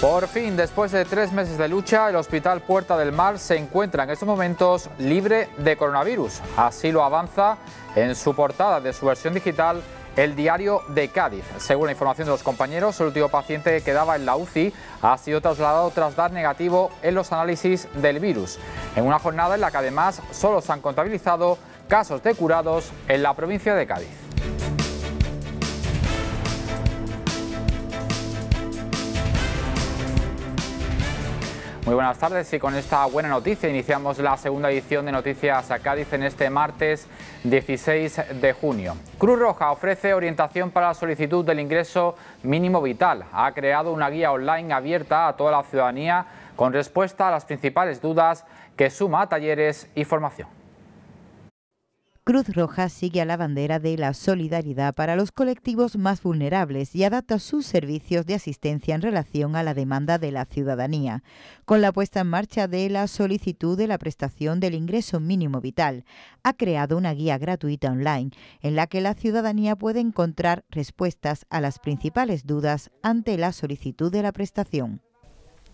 Por fin, después de tres meses de lucha, el Hospital Puerta del Mar se encuentra en estos momentos libre de coronavirus. Así lo avanza en su portada de su versión digital el diario de Cádiz. Según la información de los compañeros, el último paciente que quedaba en la UCI ha sido trasladado tras dar negativo en los análisis del virus. En una jornada en la que además solo se han contabilizado casos de curados en la provincia de Cádiz. Muy buenas tardes y con esta buena noticia iniciamos la segunda edición de Noticias a Cádiz en este martes 16 de junio. Cruz Roja ofrece orientación para la solicitud del ingreso mínimo vital. Ha creado una guía online abierta a toda la ciudadanía con respuesta a las principales dudas que suma talleres y formación. Cruz Roja sigue a la bandera de la solidaridad para los colectivos más vulnerables y adapta sus servicios de asistencia en relación a la demanda de la ciudadanía, con la puesta en marcha de la solicitud de la prestación del ingreso mínimo vital. Ha creado una guía gratuita online en la que la ciudadanía puede encontrar respuestas a las principales dudas ante la solicitud de la prestación.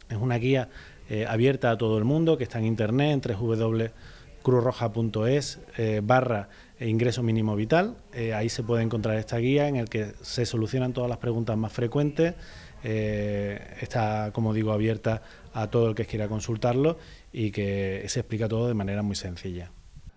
Es una guía eh, abierta a todo el mundo que está en internet en www cruzroja.es eh, barra ingreso mínimo vital. Eh, ahí se puede encontrar esta guía en la que se solucionan todas las preguntas más frecuentes. Eh, está, como digo, abierta a todo el que quiera consultarlo y que se explica todo de manera muy sencilla.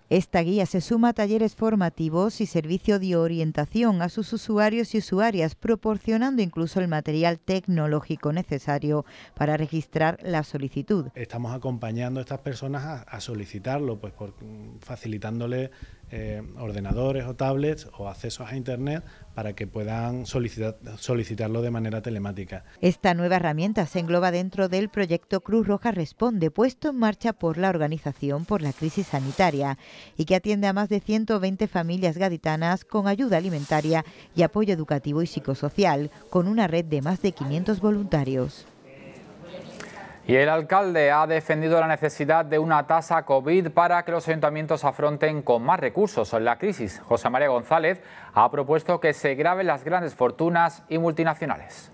Esta guía se suma a talleres formativos y servicio de orientación a sus usuarios y usuarias, proporcionando incluso el material tecnológico necesario para registrar la solicitud. Estamos acompañando a estas personas a, solicitarlo, pues mm, facilitándole eh, ordenadores o tablets o accesos a Internet para que puedan solicitarlo de manera telemática. Esta nueva herramienta se engloba dentro del proyecto Cruz Roja Responde, puesto en marcha por la organización por la crisis sanitaria y que atiende a más de 120 familias gaditanas con ayuda alimentaria y apoyo educativo y psicosocial, con una red de más de 500 voluntarios. Y el alcalde ha defendido la necesidad de una tasa COVID para que los ayuntamientos afronten con más recursos la crisis. José María González ha propuesto que se graben las grandes fortunas y multinacionales.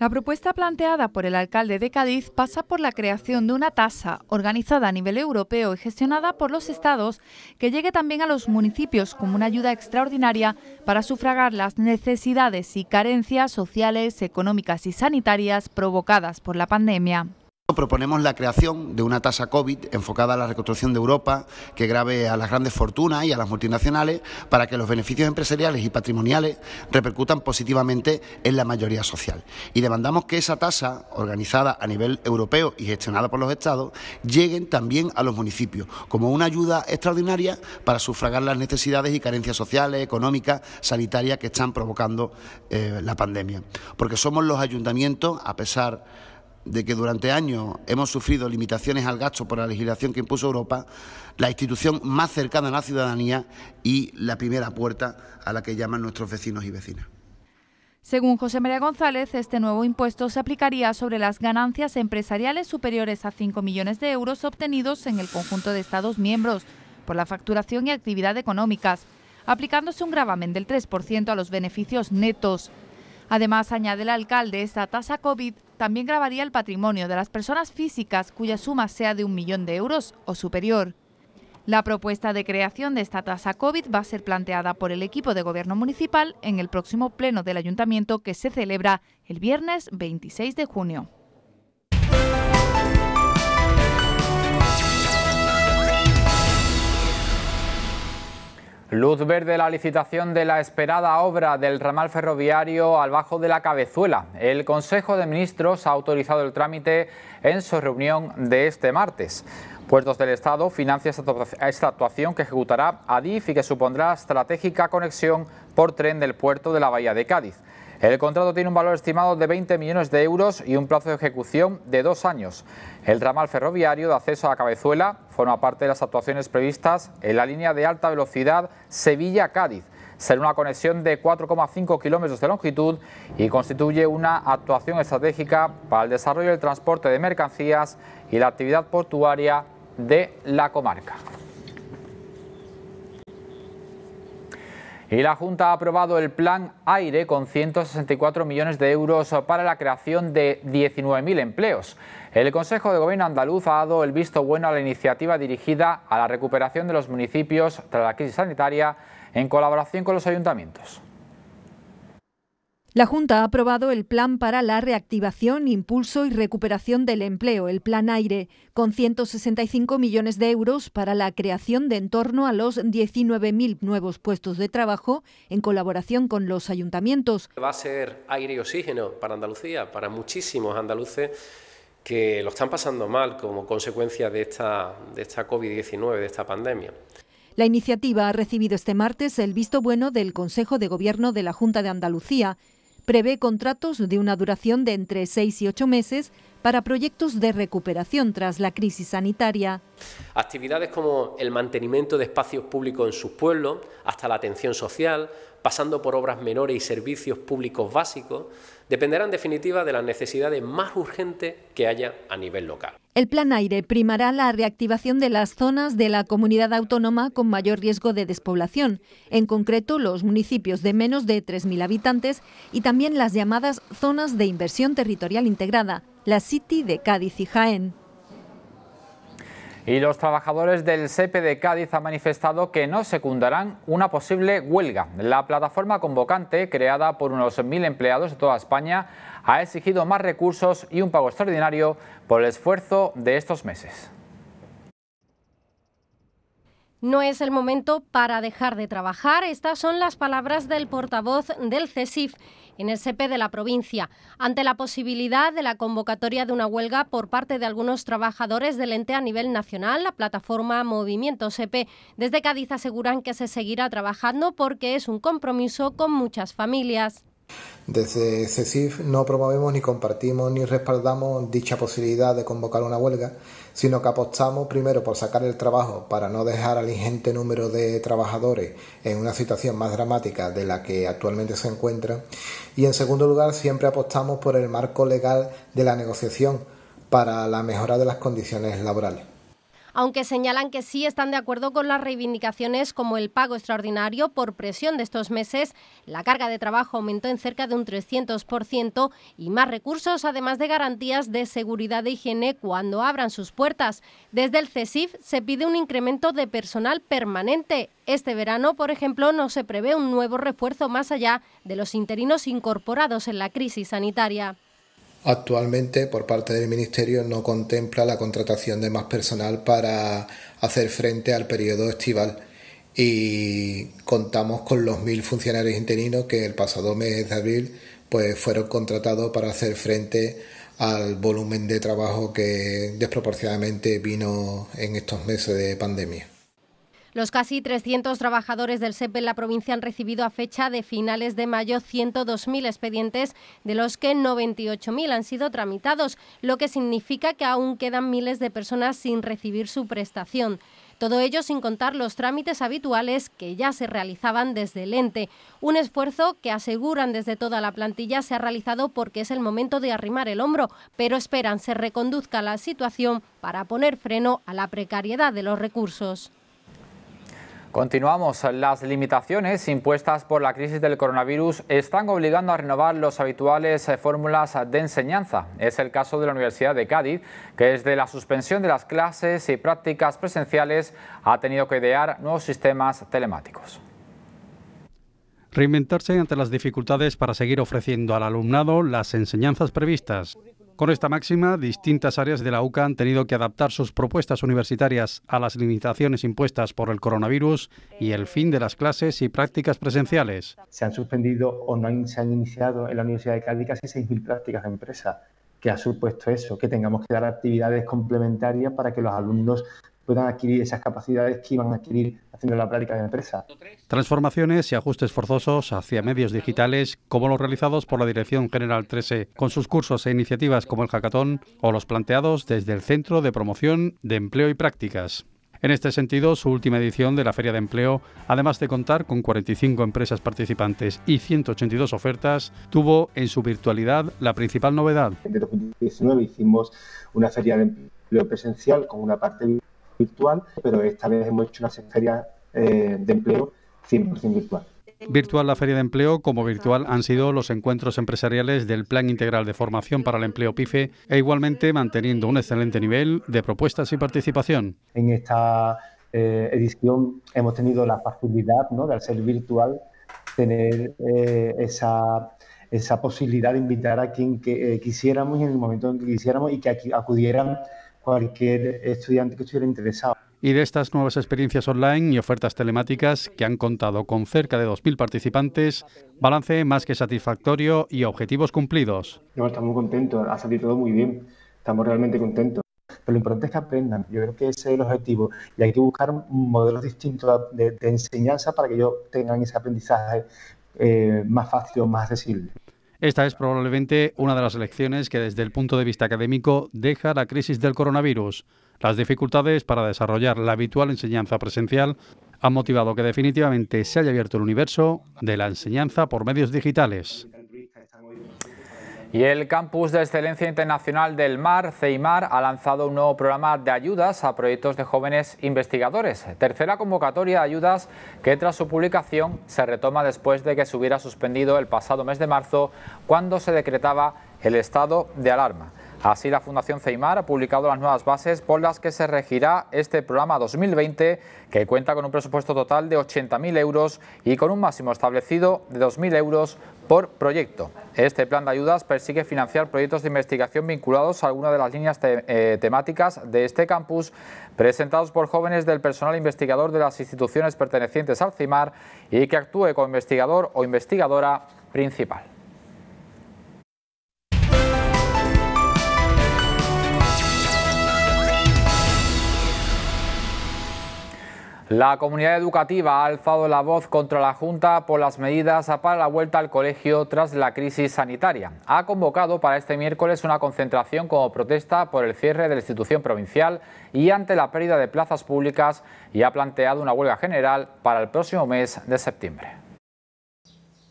La propuesta planteada por el alcalde de Cádiz pasa por la creación de una tasa organizada a nivel europeo y gestionada por los estados que llegue también a los municipios como una ayuda extraordinaria para sufragar las necesidades y carencias sociales, económicas y sanitarias provocadas por la pandemia. Proponemos la creación de una tasa COVID enfocada a la reconstrucción de Europa que grave a las grandes fortunas y a las multinacionales para que los beneficios empresariales y patrimoniales repercutan positivamente en la mayoría social. Y demandamos que esa tasa, organizada a nivel europeo y gestionada por los Estados, lleguen también a los municipios como una ayuda extraordinaria para sufragar las necesidades y carencias sociales, económicas, sanitarias que están provocando eh, la pandemia. Porque somos los ayuntamientos, a pesar de que durante años hemos sufrido limitaciones al gasto por la legislación que impuso Europa, la institución más cercana a la ciudadanía y la primera puerta a la que llaman nuestros vecinos y vecinas. Según José María González, este nuevo impuesto se aplicaría sobre las ganancias empresariales superiores a 5 millones de euros obtenidos en el conjunto de Estados miembros por la facturación y actividad económicas, aplicándose un gravamen del 3% a los beneficios netos. Además, añade el alcalde, esta tasa COVID también grabaría el patrimonio de las personas físicas cuya suma sea de un millón de euros o superior. La propuesta de creación de esta tasa COVID va a ser planteada por el equipo de gobierno municipal en el próximo pleno del ayuntamiento que se celebra el viernes 26 de junio. Luz verde la licitación de la esperada obra del ramal ferroviario al Bajo de la Cabezuela. El Consejo de Ministros ha autorizado el trámite en su reunión de este martes. Puertos del Estado financia esta actuación que ejecutará ADIF y que supondrá estratégica conexión por tren del puerto de la Bahía de Cádiz. El contrato tiene un valor estimado de 20 millones de euros y un plazo de ejecución de dos años. El ramal ferroviario de acceso a la Cabezuela forma parte de las actuaciones previstas en la línea de alta velocidad Sevilla-Cádiz. Será una conexión de 4,5 kilómetros de longitud y constituye una actuación estratégica para el desarrollo del transporte de mercancías y la actividad portuaria de la comarca. Y la Junta ha aprobado el plan Aire con 164 millones de euros para la creación de 19.000 empleos. El Consejo de Gobierno andaluz ha dado el visto bueno a la iniciativa dirigida a la recuperación de los municipios tras la crisis sanitaria en colaboración con los ayuntamientos. La Junta ha aprobado el Plan para la Reactivación, Impulso y Recuperación del Empleo, el Plan Aire, con 165 millones de euros para la creación de en torno a los 19.000 nuevos puestos de trabajo en colaboración con los ayuntamientos. Va a ser aire y oxígeno para Andalucía, para muchísimos andaluces que lo están pasando mal como consecuencia de esta, de esta COVID-19, de esta pandemia. La iniciativa ha recibido este martes el visto bueno del Consejo de Gobierno de la Junta de Andalucía, prevé contratos de una duración de entre seis y ocho meses para proyectos de recuperación tras la crisis sanitaria. Actividades como el mantenimiento de espacios públicos en sus pueblos, hasta la atención social, pasando por obras menores y servicios públicos básicos, dependerá en definitiva de las necesidades más urgentes que haya a nivel local. El plan aire primará la reactivación de las zonas de la comunidad autónoma con mayor riesgo de despoblación, en concreto los municipios de menos de 3.000 habitantes y también las llamadas zonas de inversión territorial integrada, la City de Cádiz y Jaén y los trabajadores del SEPE de Cádiz han manifestado que no secundarán una posible huelga. La plataforma convocante, creada por unos 1.000 empleados de toda España, ha exigido más recursos y un pago extraordinario por el esfuerzo de estos meses. No es el momento para dejar de trabajar. Estas son las palabras del portavoz del CESIF en el CP de la provincia, ante la posibilidad de la convocatoria de una huelga por parte de algunos trabajadores del ente a nivel nacional. La plataforma Movimiento CP desde Cádiz aseguran que se seguirá trabajando porque es un compromiso con muchas familias. Desde CECIF no promovemos ni compartimos ni respaldamos dicha posibilidad de convocar una huelga, sino que apostamos primero por sacar el trabajo para no dejar al ingente número de trabajadores en una situación más dramática de la que actualmente se encuentra, y en segundo lugar siempre apostamos por el marco legal de la negociación para la mejora de las condiciones laborales aunque señalan que sí están de acuerdo con las reivindicaciones como el pago extraordinario por presión de estos meses, la carga de trabajo aumentó en cerca de un 300% y más recursos, además de garantías de seguridad e higiene cuando abran sus puertas. Desde el CESIF se pide un incremento de personal permanente. Este verano, por ejemplo, no se prevé un nuevo refuerzo más allá de los interinos incorporados en la crisis sanitaria. Actualmente, por parte del Ministerio, no contempla la contratación de más personal para hacer frente al periodo estival y contamos con los mil funcionarios interinos que el pasado mes de abril pues, fueron contratados para hacer frente al volumen de trabajo que desproporcionadamente vino en estos meses de pandemia. Los casi 300 trabajadores del SEP en la provincia han recibido a fecha de finales de mayo 102.000 expedientes, de los que 98.000 han sido tramitados, lo que significa que aún quedan miles de personas sin recibir su prestación. Todo ello sin contar los trámites habituales que ya se realizaban desde el ente. Un esfuerzo que aseguran desde toda la plantilla se ha realizado porque es el momento de arrimar el hombro, pero esperan se reconduzca la situación para poner freno a la precariedad de los recursos. Continuamos. Las limitaciones impuestas por la crisis del coronavirus están obligando a renovar los habituales eh, fórmulas de enseñanza. Es el caso de la Universidad de Cádiz, que desde la suspensión de las clases y prácticas presenciales ha tenido que idear nuevos sistemas telemáticos. Reinventarse ante las dificultades para seguir ofreciendo al alumnado las enseñanzas previstas. Con esta máxima, distintas áreas de la UCA han tenido que adaptar sus propuestas universitarias a las limitaciones impuestas por el coronavirus y el fin de las clases y prácticas presenciales. Se han suspendido o no se han iniciado en la Universidad de Cádiz casi 6.000 prácticas de empresa. ¿Qué ha supuesto eso? Que tengamos que dar actividades complementarias para que los alumnos puedan adquirir esas capacidades que iban a adquirir haciendo la práctica de la empresa. Transformaciones y ajustes forzosos hacia medios digitales, como los realizados por la Dirección General 13, con sus cursos e iniciativas como el Hackathon o los planteados desde el Centro de Promoción de Empleo y Prácticas. En este sentido, su última edición de la Feria de Empleo, además de contar con 45 empresas participantes y 182 ofertas, tuvo en su virtualidad la principal novedad. En 2019 hicimos una feria de empleo presencial con una parte virtual, pero esta vez hemos hecho una feria eh, de empleo 100% virtual. Virtual la Feria de Empleo, como virtual han sido los encuentros empresariales del Plan Integral de Formación para el Empleo PIFE e igualmente manteniendo un excelente nivel de propuestas y participación. En esta eh, edición hemos tenido la facilidad ¿no? de, al ser virtual, tener eh, esa, esa, posibilidad de invitar a quien quisiéramos en el momento en que quisiéramos y que acudieran cualquier estudiante que estuviera interesado. Y de estas nuevas experiencias online y ofertas telemáticas que han contado con cerca de 2.000 participantes, balance más que satisfactorio y objetivos cumplidos. estamos muy contentos, ha salido todo muy bien, estamos realmente contentos. Pero lo importante es que aprendan, yo creo que ese es el objetivo. Y hay que buscar modelos distintos de, enseñanza para que ellos tengan ese aprendizaje eh, más fácil o más accesible. Esta es probablemente una de las lecciones que desde el punto de vista académico deja la crisis del coronavirus. Las dificultades para desarrollar la habitual enseñanza presencial han motivado que definitivamente se haya abierto el universo de la enseñanza por medios digitales. Y el Campus de Excelencia Internacional del Mar, CEIMAR, ha lanzado un nuevo programa de ayudas a proyectos de jóvenes investigadores. Tercera convocatoria de ayudas que tras su publicación se retoma después de que se hubiera suspendido el pasado mes de marzo cuando se decretaba el estado de alarma. Así, la Fundación Ceimar ha publicado las nuevas bases por las que se regirá este programa 2020, que cuenta con un presupuesto total de 80.000 euros y con un máximo establecido de 2.000 euros por proyecto. Este plan de ayudas persigue financiar proyectos de investigación vinculados a alguna de las líneas eh, temáticas de este campus, presentados por jóvenes del personal investigador de las instituciones pertenecientes al CIMAR y que actúe como investigador o investigadora principal. La comunidad educativa ha alzado la voz contra la Junta por las medidas para la vuelta al colegio tras la crisis sanitaria. Ha convocado para este miércoles una concentración como protesta por el cierre de la institución provincial y ante la pérdida de plazas públicas y ha planteado una huelga general para el próximo mes de septiembre.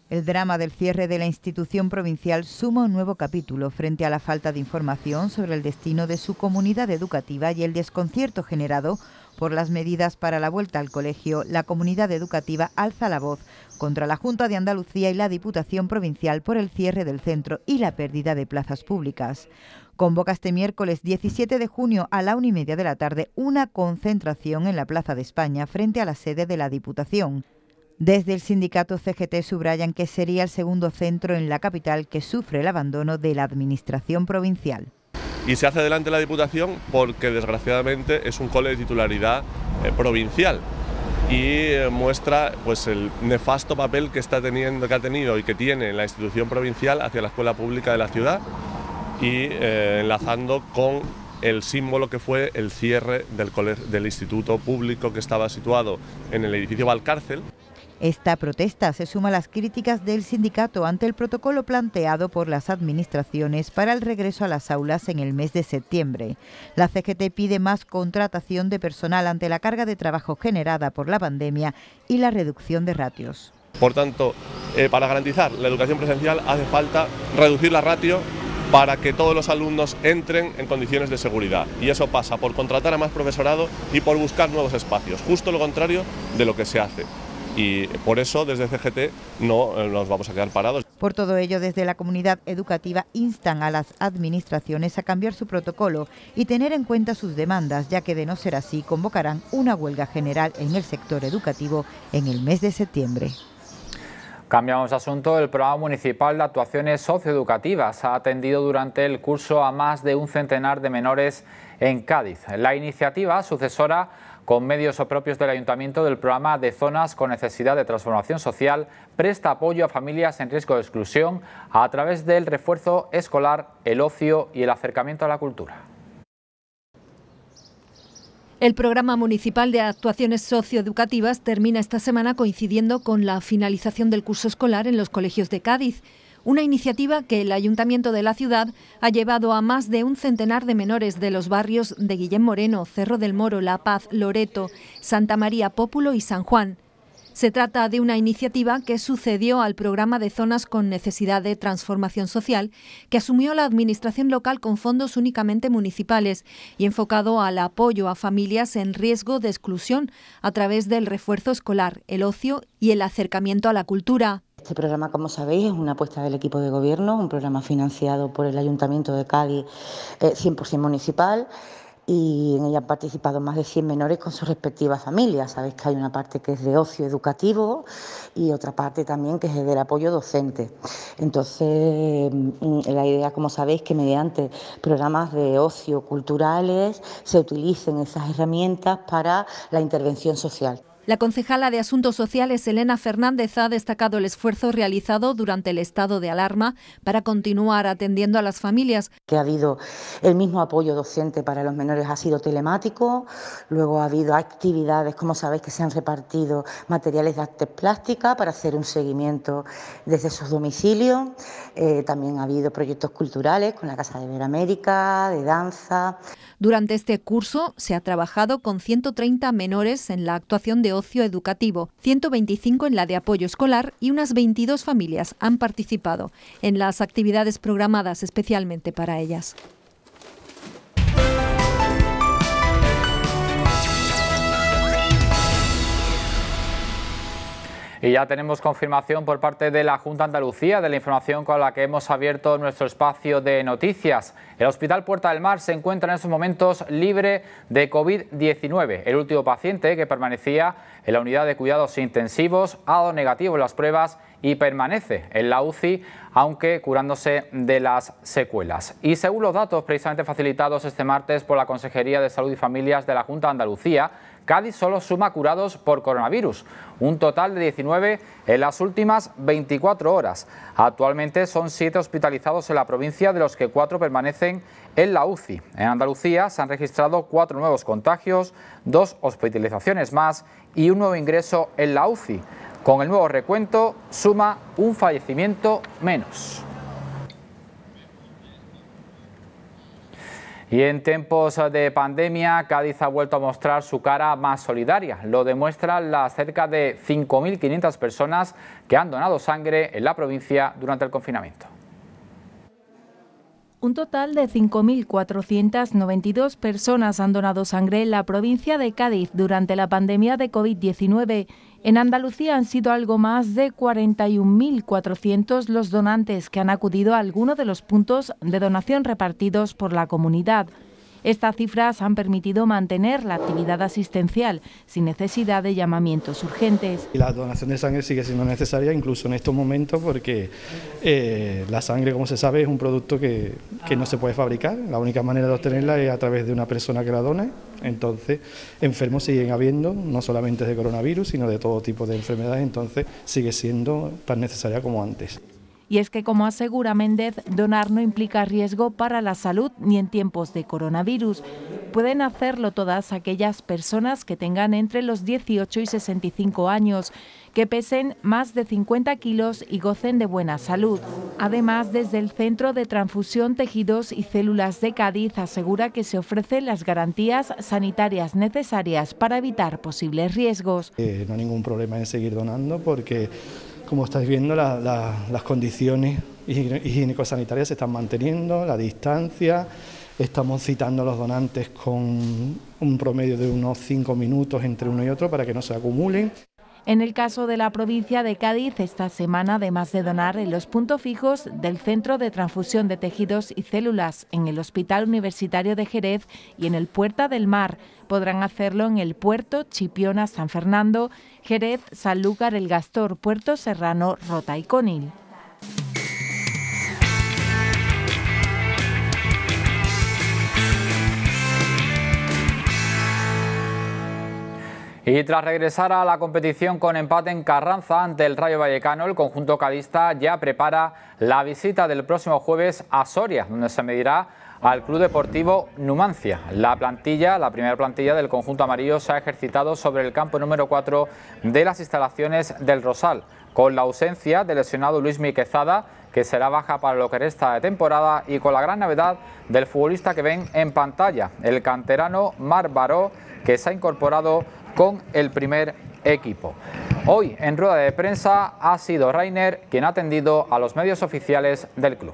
El drama del cierre de la institución provincial suma un nuevo capítulo frente a la falta de información sobre el destino de su comunidad educativa y el desconcierto generado por las medidas para la vuelta al colegio, la comunidad educativa alza la voz contra la Junta de Andalucía y la Diputación Provincial por el cierre del centro y la pérdida de plazas públicas. Convoca este miércoles 17 de junio a la una y media de la tarde una concentración en la Plaza de España frente a la sede de la Diputación. Desde el sindicato CGT subrayan que sería el segundo centro en la capital que sufre el abandono de la Administración Provincial. Y se hace delante la Diputación porque desgraciadamente es un cole de titularidad eh, provincial y eh, muestra pues el nefasto papel que está teniendo que ha tenido y que tiene la institución provincial hacia la escuela pública de la ciudad y eh, enlazando con el símbolo que fue el cierre del, del instituto público que estaba situado en el edificio Valcárcel. Esta protesta se suma a las críticas del sindicato ante el protocolo planteado por las administraciones para el regreso a las aulas en el mes de septiembre. La CGT pide más contratación de personal ante la carga de trabajo generada por la pandemia y la reducción de ratios. Por tanto, eh, para garantizar la educación presencial hace falta reducir la ratio para que todos los alumnos entren en condiciones de seguridad. Y eso pasa por contratar a más profesorado y por buscar nuevos espacios, justo lo contrario de lo que se hace y por eso desde CGT no eh, nos vamos a quedar parados. Por todo ello, desde la comunidad educativa instan a las administraciones a cambiar su protocolo y tener en cuenta sus demandas, ya que de no ser así convocarán una huelga general en el sector educativo en el mes de septiembre. Cambiamos de asunto. El programa municipal de actuaciones socioeducativas ha atendido durante el curso a más de un centenar de menores en Cádiz. La iniciativa sucesora con medios propios del Ayuntamiento del programa de zonas con necesidad de transformación social, presta apoyo a familias en riesgo de exclusión a través del refuerzo escolar, el ocio y el acercamiento a la cultura. El programa municipal de actuaciones socioeducativas termina esta semana coincidiendo con la finalización del curso escolar en los colegios de Cádiz una iniciativa que el ayuntamiento de la ciudad ha llevado a más de un centenar de menores de los barrios de Guillén Moreno, Cerro del Moro, La Paz, Loreto, Santa María Pópulo y San Juan. Se trata de una iniciativa que sucedió al programa de zonas con necesidad de transformación social que asumió la Administración local con fondos únicamente municipales y enfocado al apoyo a familias en riesgo de exclusión a través del refuerzo escolar, el ocio y el acercamiento a la cultura. Este programa, como sabéis, es una apuesta del equipo de gobierno, un programa financiado por el Ayuntamiento de Cádiz, 100% eh, municipal y en ella han participado más de 100 menores con sus respectivas familias. Sabéis que hay una parte que es de ocio educativo y otra parte también que es del apoyo docente. Entonces, mm, la idea, como sabéis, que mediante programas de ocio culturales se utilicen esas herramientas para la intervención social. La concejala de Asuntos Sociales, Elena Fernández, ha destacado el esfuerzo realizado durante el estado de alarma para continuar atendiendo a las familias. Que ha habido el mismo apoyo docente para los menores, ha sido telemático, luego ha habido actividades, como sabéis, que se han repartido materiales de arte plásticas para hacer un seguimiento desde sus domicilios. Eh, también ha habido proyectos culturales con la Casa de Veramérica, de danza. Durante este curso se ha trabajado con 130 menores en la actuación de ocio educativo, 125 en la de apoyo escolar y unas 22 familias han participado en las actividades programadas especialmente para ellas. Y ya tenemos confirmación por parte de la Junta Andalucía de la información con la que hemos abierto nuestro espacio de noticias. El Hospital Puerta del Mar se encuentra en estos momentos libre de COVID-19. El último paciente que permanecía en la unidad de cuidados intensivos ha dado negativo en las pruebas y permanece en la UCI, aunque curándose de las secuelas. Y según los datos precisamente facilitados este martes por la Consejería de Salud y Familias de la Junta de Andalucía, Cádiz solo suma curados por coronavirus, un total de 19 en las últimas 24 horas. Actualmente son 7 hospitalizados en la provincia, de los que 4 permanecen en la UCI. En Andalucía se han registrado 4 nuevos contagios, 2 hospitalizaciones más y un nuevo ingreso en la UCI. Con el nuevo recuento suma un fallecimiento menos. Y en tiempos de pandemia, Cádiz ha vuelto a mostrar su cara más solidaria. Lo demuestran las cerca de 5.500 personas que han donado sangre en la provincia durante el confinamiento. Un total de 5.492 personas han donado sangre en la provincia de Cádiz durante la pandemia de COVID-19 en Andalucía han sido algo más de 41.400 los donantes que han acudido a alguno de los puntos de donación repartidos por la comunidad. Estas cifras han permitido mantener la actividad asistencial sin necesidad de llamamientos urgentes. La donación de sangre sigue siendo necesaria incluso en estos momentos porque eh, la sangre, como se sabe, es un producto que, que no se puede fabricar. La única manera de obtenerla es a través de una persona que la done. Entonces, enfermos siguen habiendo, no solamente de coronavirus, sino de todo tipo de enfermedades. Entonces, sigue siendo tan necesaria como antes. Y es que, como asegura Méndez, donar no implica riesgo para la salud ni en tiempos de coronavirus. Pueden hacerlo todas aquellas personas que tengan entre los 18 y 65 años, que pesen más de 50 kilos y gocen de buena salud. Además, desde el Centro de Transfusión, Tejidos y Células de Cádiz asegura que se ofrecen las garantías sanitarias necesarias para evitar posibles riesgos. Eh, no hay ningún problema en seguir donando porque como estáis viendo, las condiciones higiénico-sanitarias se están manteniendo, la distancia, estamos citando a los donantes con un promedio de unos 5 minutos entre uno y otro para que no se acumulen. En el caso de la provincia de Cádiz, esta semana, además de donar en los puntos fijos del Centro de Transfusión de Tejidos y Células, en el Hospital Universitario de Jerez y en el Puerta del Mar, podrán hacerlo en el Puerto, Chipiona, San Fernando, Jerez, Sanlúcar, El Gastor, Puerto Serrano, Rota y Conil. Y tras regresar a la competición con empate en Carranza ante el Rayo Vallecano, el conjunto cadista ya prepara la visita del próximo jueves a Soria, donde se medirá al Club Deportivo Numancia. La plantilla, la primera plantilla del conjunto amarillo se ha ejercitado sobre el campo número 4 de las instalaciones del Rosal, con la ausencia del lesionado Luis Miquezada, que será baja para lo que resta de temporada y con la gran novedad del futbolista que ven en pantalla, el canterano Mar Baró, que se ha incorporado con el primer equipo. Hoy en rueda de prensa ha sido Rainer quien ha atendido a los medios oficiales del club.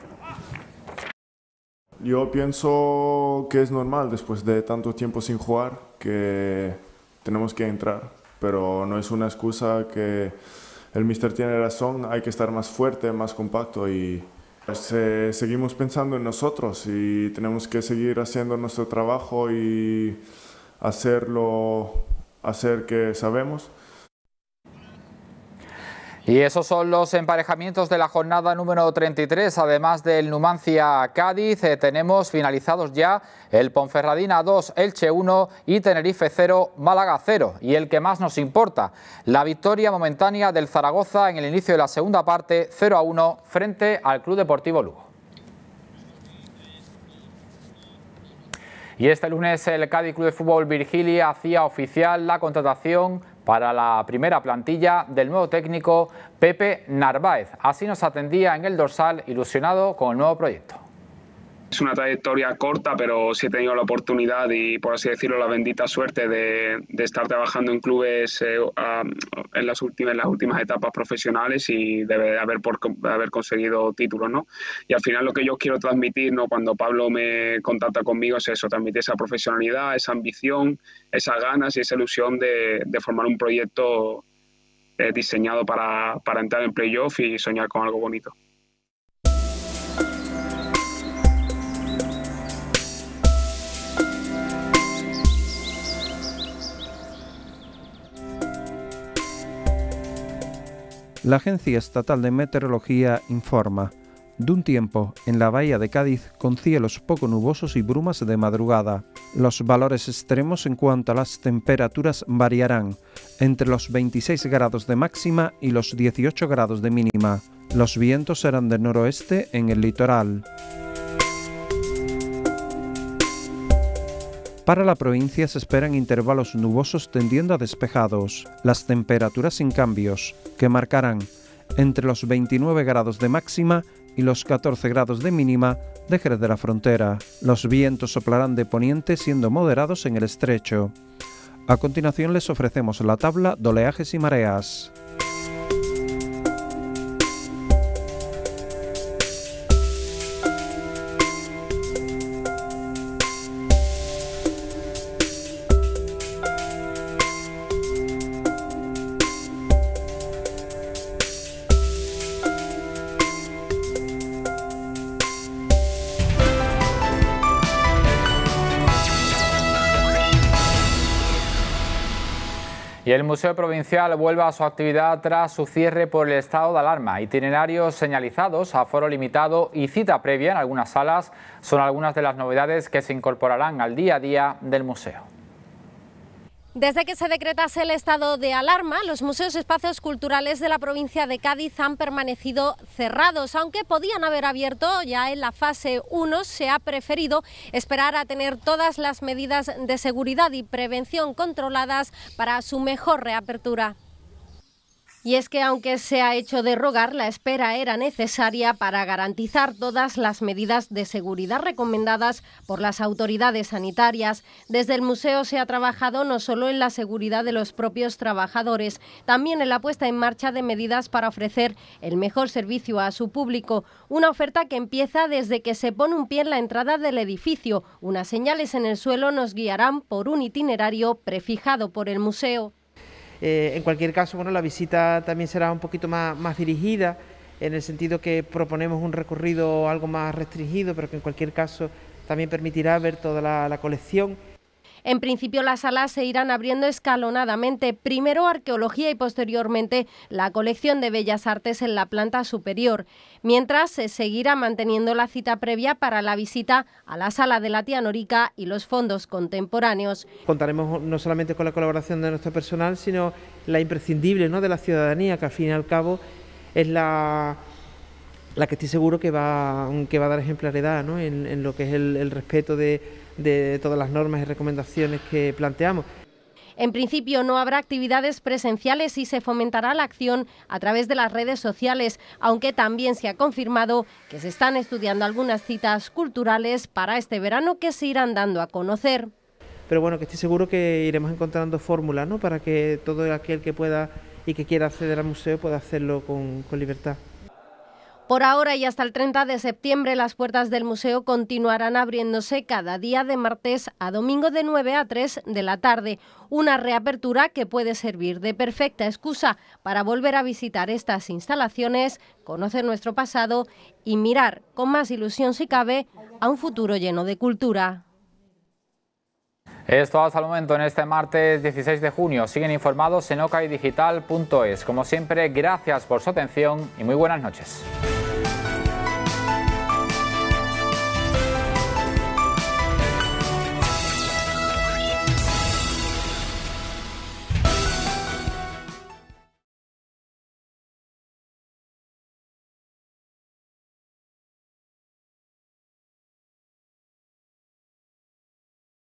Yo pienso que es normal después de tanto tiempo sin jugar que tenemos que entrar, pero no es una excusa que el mister tiene razón, hay que estar más fuerte, más compacto y pues, eh, seguimos pensando en nosotros y tenemos que seguir haciendo nuestro trabajo y hacerlo hacer que sabemos. Y esos son los emparejamientos de la jornada número 33. Además del Numancia-Cádiz, eh, tenemos finalizados ya el Ponferradina 2, Elche 1 y Tenerife 0, Málaga 0. Y el que más nos importa, la victoria momentánea del Zaragoza en el inicio de la segunda parte, 0 a 1, frente al Club Deportivo Lugo. Y este lunes el Cádiz Club de Fútbol Virgilia hacía oficial la contratación para la primera plantilla del nuevo técnico Pepe Narváez. Así nos atendía en el dorsal ilusionado con el nuevo proyecto es una trayectoria corta, pero sí he tenido la oportunidad y, por así decirlo, la bendita suerte de, estar trabajando en clubes eh, en, las últimas, las últimas etapas profesionales y de, haber, conseguido títulos, ¿no? Y al final lo que yo quiero transmitir, ¿no? Cuando Pablo me contacta conmigo es eso, transmitir esa profesionalidad, esa ambición, esas ganas y esa ilusión de, formar un proyecto eh, diseñado para, para entrar en playoff y soñar con algo bonito. La Agencia Estatal de Meteorología informa de un tiempo en la bahía de Cádiz con cielos poco nubosos y brumas de madrugada. Los valores extremos en cuanto a las temperaturas variarán entre los 26 grados de máxima y los 18 grados de mínima. Los vientos serán del noroeste en el litoral. Para la provincia se esperan intervalos nubosos tendiendo a despejados, las temperaturas sin cambios, que marcarán entre los 29 grados de máxima y los 14 grados de mínima de Jerez de la Frontera. Los vientos soplarán de poniente siendo moderados en el estrecho. A continuación les ofrecemos la tabla de oleajes y mareas. Y el Museo Provincial vuelve a su actividad tras su cierre por el estado de alarma. Itinerarios señalizados, aforo limitado y cita previa en algunas salas son algunas de las novedades que se incorporarán al día a día del museo. Desde que se decretase el estado de alarma, los museos y espacios culturales de la provincia de Cádiz han permanecido cerrados, aunque podían haber abierto ya en la fase 1, se ha preferido esperar a tener todas las medidas de seguridad y prevención controladas para su mejor reapertura. Y es que aunque se ha hecho rogar, la espera era necesaria para garantizar todas las medidas de seguridad recomendadas por las autoridades sanitarias. Desde el museo se ha trabajado no solo en la seguridad de los propios trabajadores, también en la puesta en marcha de medidas para ofrecer el mejor servicio a su público. Una oferta que empieza desde que se pone un pie en la entrada del edificio. Unas señales en el suelo nos guiarán por un itinerario prefijado por el museo. Eh, en cualquier caso, bueno, la visita también será un poquito más, dirigida, en el sentido que proponemos un recorrido algo más restringido, pero que en cualquier caso también permitirá ver toda la colección. En principio, las salas se irán abriendo escalonadamente, primero arqueología y posteriormente la colección de bellas artes en la planta superior. Mientras, se seguirá manteniendo la cita previa para la visita a la sala de la tía Norica y los fondos contemporáneos. Contaremos no solamente con la colaboración de nuestro personal, sino la imprescindible ¿no? de la ciudadanía, que al fin y al cabo es la la que estoy seguro que va, que va a dar ejemplaridad ¿no? en, lo que es el respeto de, de todas las normas y recomendaciones que planteamos. En principio no habrá actividades presenciales y se fomentará la acción a través de las redes sociales, aunque también se ha confirmado que se están estudiando algunas citas culturales para este verano que se irán dando a conocer. Pero bueno, que estoy seguro que iremos encontrando fórmulas ¿no? para que todo aquel que pueda y que quiera acceder al museo pueda hacerlo con libertad. Por ahora y hasta el 30 de septiembre las puertas del museo continuarán abriéndose cada día de martes a domingo de 9 a 3 de la tarde, una reapertura que puede servir de perfecta excusa para volver a visitar estas instalaciones, conocer nuestro pasado y mirar con más ilusión si cabe a un futuro lleno de cultura. Esto todo hasta el momento en este martes 16 de junio. Siguen informados en ocaidigital.es. Como siempre, gracias por su atención y muy buenas noches.